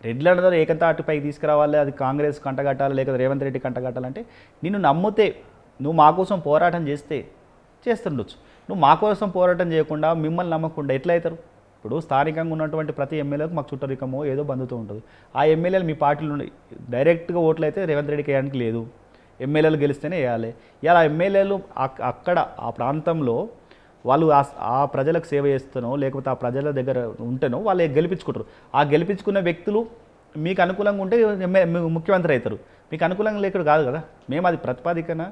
రెడ్ల అన్నదారు అటుపై తీసుకురావాలి అది కాంగ్రెస్ కంటగట్టాలి లేకపోతే రేవంత్ రెడ్డి కంటగట్టాలంటే నిన్ను నమ్మితే నువ్వు మా కోసం పోరాటం చేస్తే చేస్తుండొచ్చు నువ్వు మా కోసం పోరాటం చేయకుండా మిమ్మల్ని నమ్మకుండా ఎట్లా అవుతారు ఇప్పుడు స్థానికంగా ఉన్నటువంటి ప్రతి ఎమ్మెల్యేకు మాకు చుట్టరికమో ఏదో బంధుతూ ఉంటుంది ఆ ఎమ్మెల్యేలు మీ పార్టీలు డైరెక్ట్గా ఓట్లు అయితే రేవంత్ రెడ్డికి వేయడానికి లేదు ఎమ్మెల్యేలు గెలిస్తేనే వేయాలి ఇలా ఎమ్మెల్యేలు అక్కడ ఆ ప్రాంతంలో వాళ్ళు ఆ ప్రజలకు సేవ చేస్తానో లేకపోతే ఆ ప్రజల దగ్గర ఉంటేనో వాళ్ళు గెలిపించుకుంటారు ఆ గెలిపించుకునే వ్యక్తులు మీకు అనుకూలంగా ఉంటే ముఖ్యమంత్రి అవుతారు మీకు అనుకూలంగా లేకుండా కాదు కదా మేము అది ప్రతిపాదికన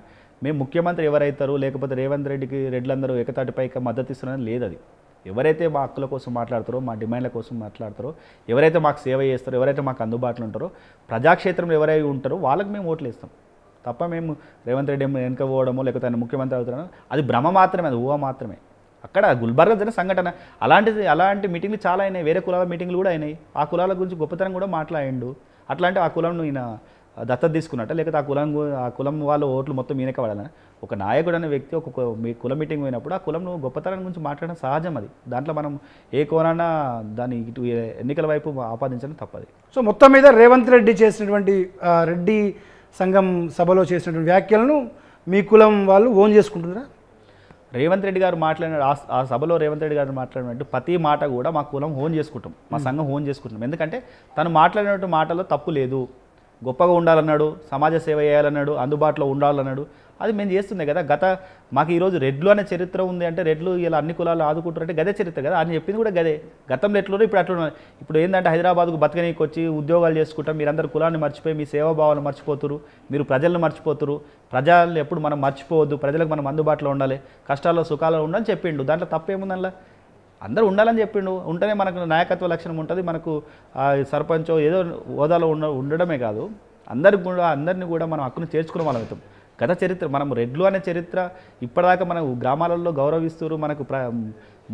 మేము ముఖ్యమంత్రి ఎవరైతారు లేకపోతే రేవంత్ రెడ్డికి రెడ్లందరూ ఏకతాటిపైకి మద్దతు ఇస్తున్నారని లేదు అది ఎవరైతే మా హక్కుల కోసం మాట్లాడతారో మా డిమాండ్ల కోసం మాట్లాడతారో ఎవరైతే మాకు సేవ చేస్తారో ఎవరైతే మాకు అందుబాటులో ఉంటారో ప్రజాక్షేత్రంలో ఎవరైతే ఉంటారో వాళ్ళకి మేము ఓట్లు ఇస్తాం తప్ప మేము రేవంత్ రెడ్డి వెనుక పోవడమో లేకపోతే ఆయన ముఖ్యమంత్రి అవుతున్నాను అది భ్రమ మాత్రమే అది ఊహ మాత్రమే అక్కడ గుల్బర్గా జరిగిన సంఘటన అలాంటిది అలాంటి మీటింగ్లు చాలా అయినాయి వేరే కులాల మీటింగ్లు కూడా అయినాయి ఆ కులాల గురించి గొప్పతనం కూడా మాట్లాడిండు అట్లాంటి ఆ కులం ఈయన దత్తత తీసుకున్నట్ట లేకపోతే ఆ కులం ఆ కులం వాళ్ళ ఓట్లు మొత్తం మీనక పడాలని ఒక నాయకుడు అనే వ్యక్తి ఒక మీ కుల మీటింగ్ పోయినప్పుడు ఆ కులం గొప్పతనం గురించి మాట్లాడడం సహజం అది దాంట్లో మనం ఏ కోణాన దాన్ని ఇటు ఎన్నికల వైపు ఆపాదించడం తప్పది సో మొత్తం మీద రేవంత్ రెడ్డి చేసినటువంటి రెడ్డి సంఘం సభలో చేసినటువంటి వ్యాఖ్యలను మీ కులం వాళ్ళు ఓన్ చేసుకుంటున్నారా రేవంత్ రెడ్డి గారు మాట్లాడిన ఆ సభలో రేవంత్ రెడ్డి గారు మాట్లాడినట్టు ప్రతి మాట కూడా మా కులం హోన్ చేసుకుంటాం మా సంఘం హోన్ చేసుకుంటాం ఎందుకంటే తను మాట్లాడినట్టు మాటలో తప్పు లేదు గొప్పగా ఉండాలన్నాడు సమాజ సేవ చేయాలన్నాడు అందుబాటులో ఉండాలన్నాడు అది మేము చేస్తున్నాయి కదా గత మాకు ఈరోజు రెడ్లు అనే చరిత్ర ఉంది అంటే రెడ్లు ఇలా అన్ని కులాలు ఆదుకుంటారంటే గదే చరిత్ర కదా అని చెప్పింది కూడా గదే గతంలో ఎట్లున్నారు ఇప్పుడు అట్లా ఇప్పుడు ఏంటంటే హైదరాబాద్కు బతకనీకి వచ్చి ఉద్యోగాలు చేసుకుంటాం మీరందరూ కులాన్ని మర్చిపోయి మీ సేవాభావాలు మర్చిపోతురు మీరు ప్రజలను మర్చిపోతురు ప్రజలను ఎప్పుడు మనం మర్చిపోవద్దు ప్రజలకు మనం అందుబాటులో ఉండాలి కష్టాల్లో సుఖాల్లో ఉండాలని చెప్పిండు దాంట్లో తప్పేముందల్లా అందరూ ఉండాలని చెప్పిండు ఉంటేనే మనకు నాయకత్వ లక్షణం ఉంటుంది మనకు సర్పంచో ఏదో హోదాలో ఉండ ఉండడమే కాదు అందరికి కూడా అందరిని కూడా మనం హక్కును చేర్చుకున్న వాళ్ళ గత చరిత్ర మనం రెడ్లు అనే చరిత్ర ఇప్పటిదాకా మనం గ్రామాలలో గౌరవిస్తున్నారు మనకు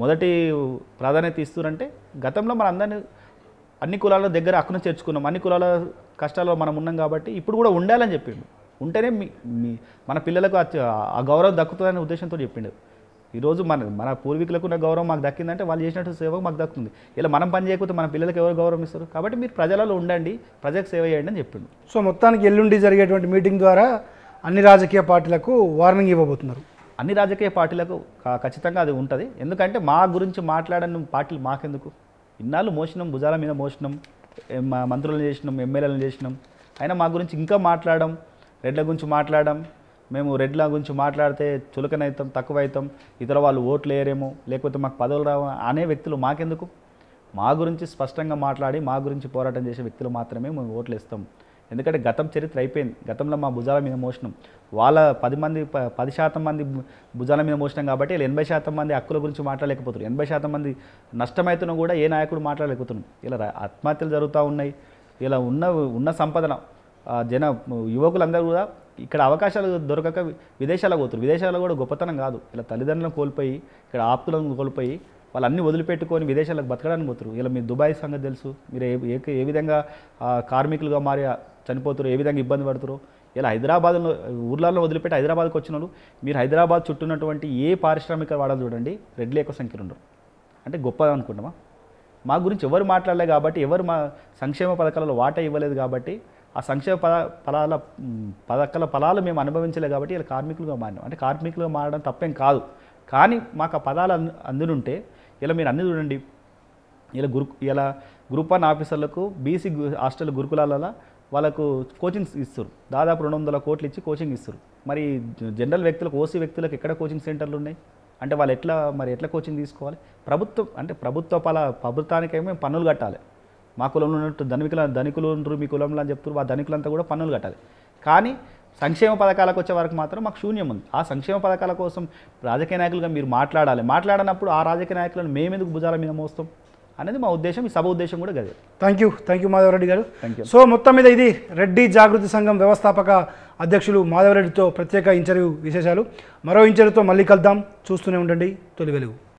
మొదటి ప్రాధాన్యత ఇస్తున్నారంటే గతంలో మన అందరినీ అన్ని కులాల దగ్గర హక్కును చేర్చుకున్నాం అన్ని కులాల కష్టాల్లో మనం ఉన్నాం కాబట్టి ఇప్పుడు కూడా ఉండాలని చెప్పిండు ఉంటేనే మీ మన పిల్లలకు ఆ గౌరవం దక్కుతుందనే ఉద్దేశంతో చెప్పిండు ఈరోజు మన మన పూర్వీకులకు ఉన్న గౌరవం మాకు దక్కిందంటే వాళ్ళు చేసినట్టు సేవ మాకు దక్కుతుంది ఇలా మనం పని చేయకపోతే మన పిల్లలకు ఎవరు గౌరవం ఇస్తారు కాబట్టి మీరు ప్రజలలో ఉండండి ప్రజలకు సేవ చేయండి అని చెప్పిండు సో మొత్తానికి ఎల్లుండి జరిగేటువంటి మీటింగ్ ద్వారా అన్ని రాజకీయ పార్టీలకు వార్నింగ్ ఇవ్వబోతున్నారు అన్ని రాజకీయ పార్టీలకు ఖచ్చితంగా అది ఉంటుంది ఎందుకంటే మా గురించి మాట్లాడని పార్టీలు మాకెందుకు ఇన్నాళ్ళు మోసినాం భుజాల మీద మా మంత్రులను చేసినాం ఎమ్మెల్యేలను చేసినాం అయినా మా గురించి ఇంకా మాట్లాడడం రెడ్ల గురించి మాట్లాడడం మేము రెడ్ లా గురించి మాట్లాడితే చులకనైతాం తక్కువ అవుతాం ఇతర వాళ్ళు ఓట్లు వేయరేమో లేకపోతే మాకు పదవులు రావు అనే వ్యక్తులు మాకెందుకు మా గురించి స్పష్టంగా మాట్లాడి మా గురించి పోరాటం చేసే వ్యక్తులు మాత్రమే మేము ఓట్లు ఇస్తాం ఎందుకంటే గతం చరిత్ర అయిపోయింది గతంలో మా భుజాల మీద మోషణం వాళ్ళ పది మంది పది శాతం మంది భుజాల మీద మోషణం కాబట్టి ఇలా ఎనభై శాతం మంది హక్కుల గురించి మాట్లాడలేకపోతున్నారు ఎనభై శాతం మంది నష్టమవుతున్నా కూడా ఏ నాయకుడు మాట్లాడలేకపోతున్నాం ఇలా ఆత్మహత్యలు జరుగుతూ ఉన్నాయి ఇలా ఉన్న ఉన్న సంపదన జన యువకులందరూ కూడా ఇక్కడ అవకాశాలు దొరకక విదేశాలకు పోతున్నారు విదేశాలు కూడా గొప్పతనం కాదు ఇలా తల్లిదండ్రులను కోల్పోయి ఇక్కడ ఆప్తులను కోల్పోయి వాళ్ళు అన్ని వదిలిపెట్టుకొని విదేశాలకు బతకడానికి పోతున్నారు ఇలా మీ దుబాయ్ సంగతి తెలుసు మీరు ఏ ఏ విధంగా కార్మికులుగా మారి చనిపోతారు ఏ విధంగా ఇబ్బంది పడుతారు ఇలా హైదరాబాద్లో ఊర్లలో వదిలిపెట్టి హైదరాబాద్కి వచ్చిన మీరు హైదరాబాద్ చుట్టూ ఉన్నటువంటి ఏ పారిశ్రామిక వాడాలి చూడండి రెడ్లు ఎక్కువ సంఖ్యలు ఉండరు అంటే గొప్పగా అనుకుంటామా మా గురించి ఎవరు మాట్లాడలేదు కాబట్టి ఎవరు మా సంక్షేమ పథకాలలో వాటా ఇవ్వలేదు కాబట్టి ఆ సంక్షేమ పద ఫలాల పథకాల ఫలాలు మేము అనుభవించలే కాబట్టి ఇలా కార్మికులుగా మారినాం అంటే కార్మికులుగా మారడం తప్పేం కాదు కానీ మాకు ఆ పదాలు అందునుంటే ఇలా మీరు అన్ని చూడండి ఇలా గురు ఇలా గ్రూప్ వన్ ఆఫీసర్లకు బీసీ హాస్టల్ గురుకులాల వాళ్ళకు కోచింగ్స్ ఇస్తారు దాదాపు రెండు వందల కోట్లు ఇచ్చి కోచింగ్ ఇస్తారు మరి జనరల్ వ్యక్తులకు ఓసీ వ్యక్తులకు ఎక్కడ కోచింగ్ సెంటర్లు ఉన్నాయి అంటే వాళ్ళు ఎట్లా మరి ఎట్లా కోచింగ్ తీసుకోవాలి ప్రభుత్వం అంటే ప్రభుత్వ పల ప్రభుత్వానికేమో పన్నులు కట్టాలి మా కులంలో ఉన్నట్టు ధనికుల ధనికులు ఉండరు మీ కులంలో అని చెప్తారు ఆ ధనికులంతా కూడా పన్నులు కట్టాలి కానీ సంక్షేమ పథకాలకు వచ్చే వరకు మాత్రం మాకు శూన్యం ఉంది ఆ సంక్షేమ పథకాల కోసం రాజకీయ నాయకులుగా మీరు మాట్లాడాలి మాట్లాడినప్పుడు ఆ రాజకీయ నాయకులను మేమెందుకు భుజాల మీద మోస్తాం అనేది మా ఉద్దేశం ఈ సభ ఉద్దేశం కూడా కదా thank you thank you Madhavareddy గారు థ్యాంక్ యూ సో మొత్తం మీద ఇది రెడ్డి జాగృతి సంఘం వ్యవస్థాపక అధ్యక్షులు మాధవరెడ్డితో ప్రత్యేక ఇంటర్వ్యూ విశేషాలు మరో ఇంటర్వ్యూతో మళ్ళీ కలుద్దాం చూస్తూనే ఉండండి తొలి వెలుగు